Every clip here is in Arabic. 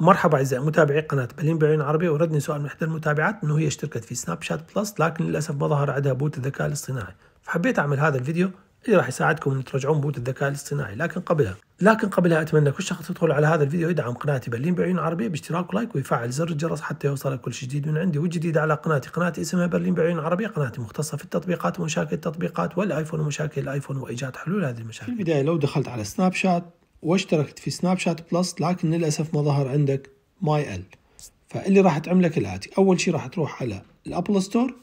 مرحبا اعزائي متابعي قناه بلين بعيون عربي وردني سؤال من احدى المتابعات انه هي اشتركت في سناب شات بلس لكن للاسف ما ظهر عندها بوت الذكاء الاصطناعي فحبيت اعمل هذا الفيديو اللي راح يساعدكم ان ترجعون بوت الذكاء الاصطناعي لكن قبلها لكن قبلها اتمنى كل شخص يدخل على هذا الفيديو يدعم قناتي بلين بعيون عربي باشتراك ولايك ويفعل زر الجرس حتى يوصلك كل جديد من عندي والجديد على قناتي قناتي اسمها برلين بعيون عربي قناتي مختصه في التطبيقات ومشاكل التطبيقات والايفون ومشاكل الايفون وايجاد حلول هذه المشاكل في البدايه لو دخلت على سناب شات واشتركت في سناب شات بلس لكن للأسف ما ظهر عندك ماي ال فاللي راح تعملك الاتي أول شيء راح تروح على الأبل ستور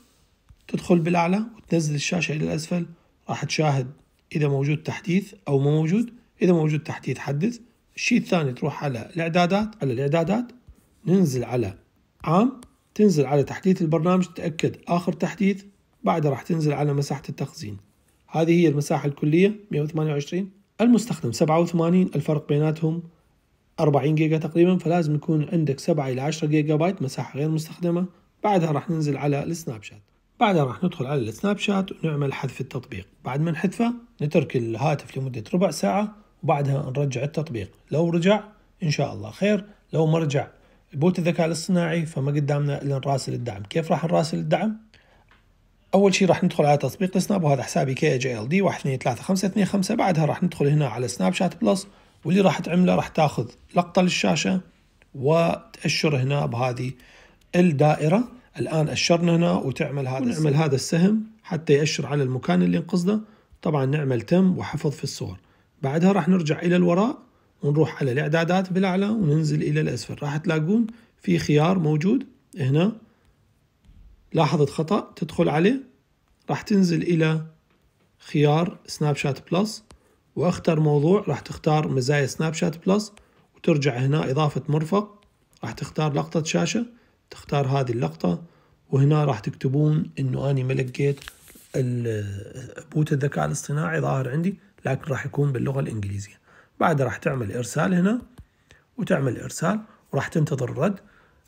تدخل بالأعلى وتنزل الشاشة إلى الأسفل راح تشاهد إذا موجود تحديث أو ما موجود إذا موجود تحديث حدث الشيء الثاني تروح على الإعدادات على الإعدادات ننزل على عام تنزل على تحديث البرنامج تتأكد آخر تحديث بعدها راح تنزل على مساحة التخزين هذه هي المساحة الكلية 128 المستخدم 87 الفرق بيناتهم 40 جيجا تقريبا فلازم يكون عندك 7 إلى 10 جيجا بايت مساحة غير مستخدمة بعدها راح ننزل على السناب شات بعدها راح ندخل على السناب شات ونعمل حذف التطبيق بعد ما نحذفه نترك الهاتف لمدة ربع ساعة وبعدها نرجع التطبيق لو رجع إن شاء الله خير لو ما رجع بوت الذكاء الاصطناعي فما قدامنا إلا نراسل الدعم كيف راح نراسل الدعم؟ اول شيء راح ندخل على تطبيق سناب وهذا حسابي كي جي ال دي 123525 بعدها راح ندخل هنا على سناب شات بلس واللي راح تعمله راح تاخذ لقطه للشاشه وتاشر هنا بهذه الدائره الان اشرنا هنا وتعمل هذا نعمل هذا السهم حتى ياشر على المكان اللي نقصده طبعا نعمل تم وحفظ في الصور بعدها راح نرجع الى الوراء ونروح على الاعدادات بالاعلى وننزل الى الاسفل راح تلاقون في خيار موجود هنا لاحظت خطأ تدخل عليه راح تنزل إلى خيار سناب شات بلس واختر موضوع راح تختار مزايا سناب شات بلس وترجع هنا إضافة مرفق راح تختار لقطة شاشة تختار هذه اللقطة وهنا راح تكتبون إنه أني ما لقيت بوت الذكاء الاصطناعي ظاهر عندي لكن راح يكون باللغة الإنجليزية بعدها راح تعمل إرسال هنا وتعمل إرسال وراح تنتظر الرد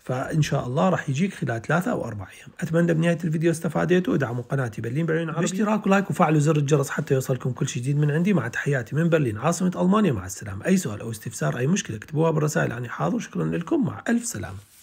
فان شاء الله راح يجيك خلال ثلاثة او اربع ايام اتمنى بنهايه الفيديو استفاديتوا ادعموا قناتي برلين بعيون عربي اشتراك ولايك وفعلوا زر الجرس حتى يوصلكم كل شيء جديد من عندي مع تحياتي من برلين عاصمه المانيا مع السلامه اي سؤال او استفسار اي مشكله اكتبوها بالرسائل عني حاضر شكرا لكم مع الف سلامه